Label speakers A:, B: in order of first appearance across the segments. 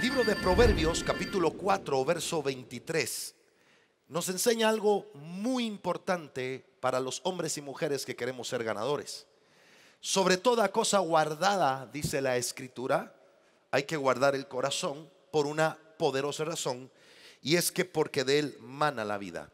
A: Libro de Proverbios, capítulo 4, verso 23, nos enseña algo muy importante para los hombres y mujeres que queremos ser ganadores. Sobre toda cosa guardada, dice la escritura, hay que guardar el corazón por una poderosa razón, y es que porque de él mana la vida.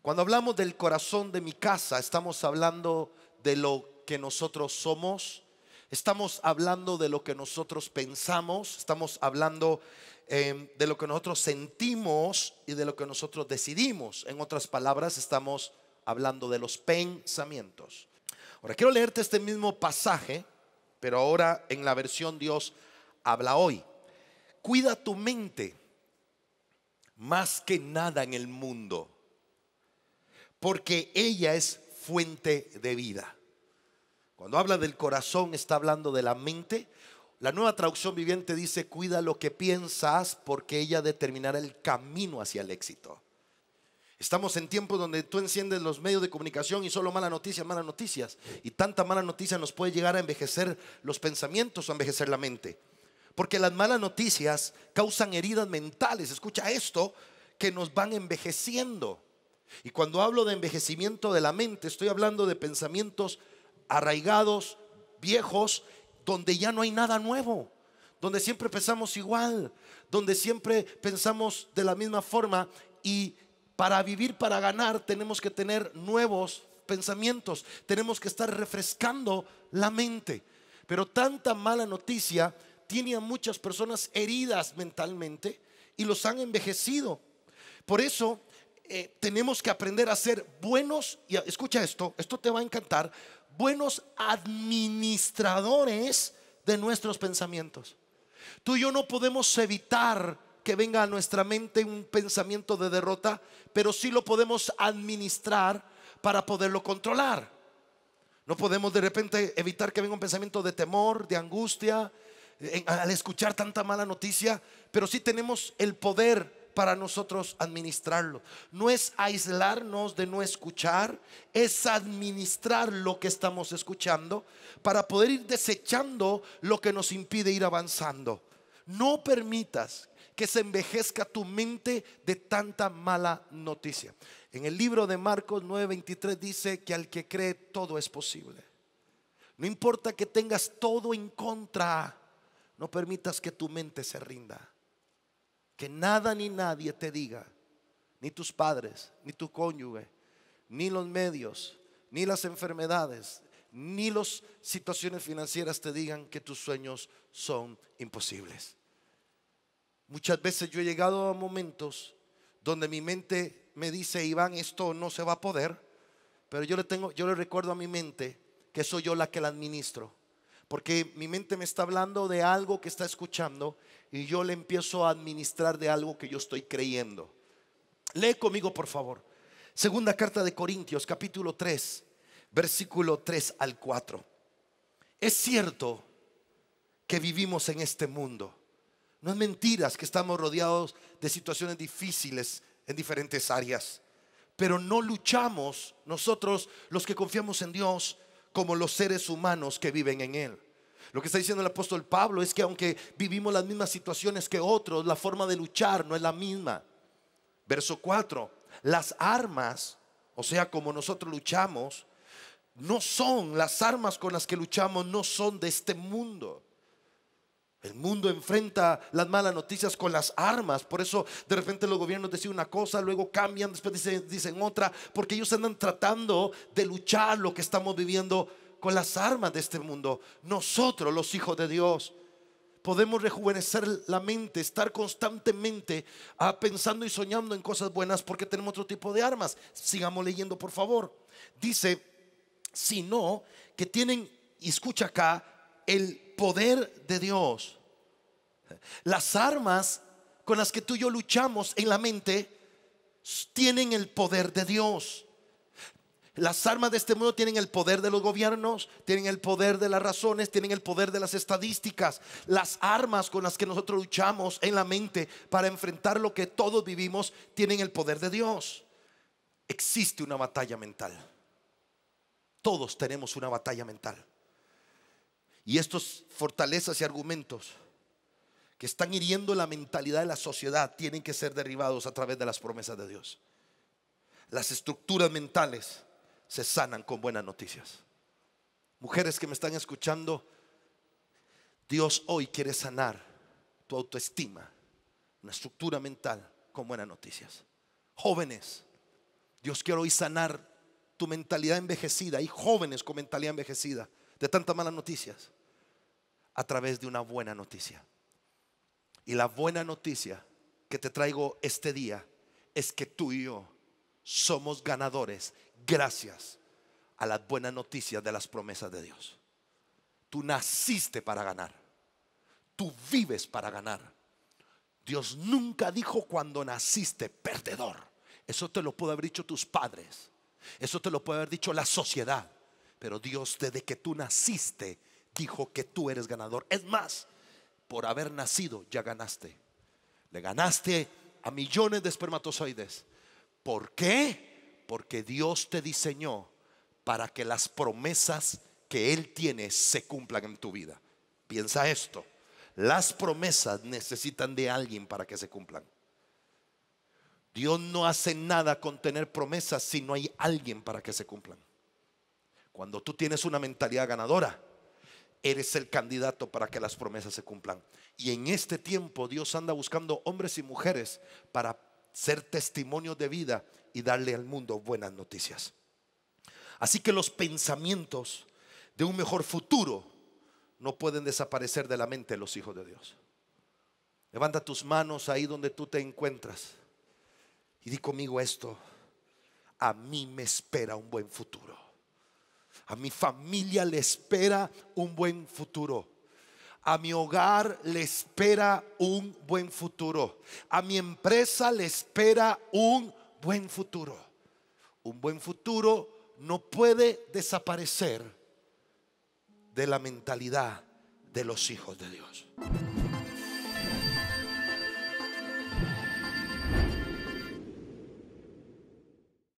A: Cuando hablamos del corazón de mi casa, estamos hablando de lo que nosotros somos, Estamos hablando de lo que nosotros pensamos, estamos hablando em, de lo que nosotros sentimos y de lo que nosotros decidimos. En otras palabras, estamos hablando de los pensamientos. Ahora quiero leerte este mismo pasaje, pero ahora en la versión Dios habla hoy. Cuida tu mente más que nada en el mundo, porque ella es fuente de vida. Cuando habla del corazón, está hablando de la mente. La nueva traducción viviente dice, cuida lo que piensas porque ella determinará el camino hacia el éxito. Estamos en tiempos donde tú enciendes los medios de comunicación y solo mala noticia, malas noticias. Y tanta mala noticia nos puede llegar a envejecer los pensamientos o envejecer la mente. Porque las malas noticias causan heridas mentales. Escucha esto, que nos van envejeciendo. Y cuando hablo de envejecimiento de la mente, estoy hablando de pensamientos arraigados, viejos, donde ya no hay nada nuevo, donde siempre pensamos igual, donde siempre pensamos de la misma forma y para vivir, para ganar, tenemos que tener nuevos pensamientos, tenemos que estar refrescando la mente. Pero tanta mala noticia tiene a muchas personas heridas mentalmente y los han envejecido. Por eso eh, tenemos que aprender a ser buenos, y escucha esto, esto te va a encantar, buenos administradores de nuestros pensamientos. Tú y yo no podemos evitar que venga a nuestra mente un pensamiento de derrota, pero sí lo podemos administrar para poderlo controlar. No podemos de repente evitar que venga un pensamiento de temor, de angustia, eh, al escuchar tanta mala noticia, pero sí tenemos el poder para nosotros administrarlo. No es aislarnos de no escuchar, es administrar lo que estamos escuchando para poder ir desechando lo que nos impide ir avanzando. No permitas que se envejezca tu mente de tanta mala noticia. En el libro de Marcos 9:23 dice que al que cree todo es posible. No importa que tengas todo en contra, no permitas que tu mente se rinda. Que nada ni nadie te diga, ni tus padres, ni tu cónyuge, ni los medios, ni las enfermedades, ni las situaciones financieras te digan que tus sueños son imposibles. Muchas veces yo he llegado a momentos donde mi mente me dice, Iván, esto no se va a poder, pero yo le tengo, yo le recuerdo a mi mente que soy yo la que la administro. Porque mi mente me está hablando de algo que está escuchando y yo le empiezo a administrar de algo que yo estoy creyendo. Lee conmigo, por favor. Segunda carta de Corintios, capítulo 3, versículo 3 al 4. Es cierto que vivimos en este mundo. No es mentiras que estamos rodeados de situaciones difíciles en diferentes áreas. Pero no luchamos nosotros los que confiamos en Dios como los seres humanos que viven en él. Lo que está diciendo el apóstol Pablo es que aunque vivimos las mismas situaciones que otros, la forma de luchar no es la misma. Verso 4, las armas, o sea, como nosotros luchamos, no son, las armas con las que luchamos no son de este mundo. El mundo enfrenta las malas noticias con las armas. Por eso de repente los gobiernos deciden una cosa, luego cambian, después dicen, otra, porque ellos andan tratando de luchar lo que estamos viviendo con las armas de este mundo. Nosotros, los hijos de Dios, podemos rejuvenecer la mente, estar constantemente ah, pensando y soñando en cosas buenas porque tenemos otro tipo de armas. Sigamos leyendo, por favor. Dice, si no que tienen, y escucha acá, el poder de Dios. Las armas con las que tú y yo luchamos en la mente tienen el poder de Dios. Las armas de este mundo tienen el poder de los gobiernos, tienen el poder de las razones, tienen el poder de las estadísticas. Las armas con las que nosotros luchamos en la mente para enfrentar lo que todos vivimos tienen el poder de Dios. Existe una batalla mental. Todos tenemos una batalla mental y estas fortalezas y argumentos que están hiriendo la mentalidad de la sociedad tienen que ser derribados a través de las promesas de Dios. Las estructuras mentales se sanan con buenas noticias. Mujeres que me están escuchando, Dios hoy quiere sanar tu autoestima, una estructura mental con buenas noticias. Jóvenes, Dios quiere hoy sanar tu mentalidad envejecida. y jóvenes con mentalidad envejecida de tantas malas noticias a través de una buena noticia. Y la buena noticia que te traigo este día es que tú y yo somos ganadores gracias a las buenas noticias de las promesas de Dios. Tú naciste para ganar. Tú vives para ganar. Dios nunca dijo cuando naciste perdedor. Eso te lo puede haber dicho tus padres. Eso te lo puede haber dicho la sociedad. Pero Dios desde que tú naciste dijo que tú eres ganador. Es más, por haber nacido ya ganaste. Le ganaste a millones de espermatozoides. ¿Por qué? Porque Dios te diseñó para que las promesas que Él tiene se cumplan en tu vida. Piensa esto. Las promesas necesitan de alguien para que se cumplan. Dios no hace nada con tener promesas si no hay alguien para que se cumplan. Cuando tú tienes una mentalidad ganadora, eres el candidato para que las promesas se cumplan. Y en este tiempo Dios anda buscando hombres y mujeres para ser testimonio de vida y darle al mundo buenas noticias. Así que los pensamientos de un mejor futuro no pueden desaparecer de la mente los hijos de Dios. Levanta tus manos ahí donde tú te encuentras y di conmigo esto, a mí me espera un buen futuro. A mi familia le espera un buen futuro. A mi hogar le espera un buen futuro. A mi empresa le espera un buen futuro. Un buen futuro no puede desaparecer de la mentalidad de los hijos de Dios.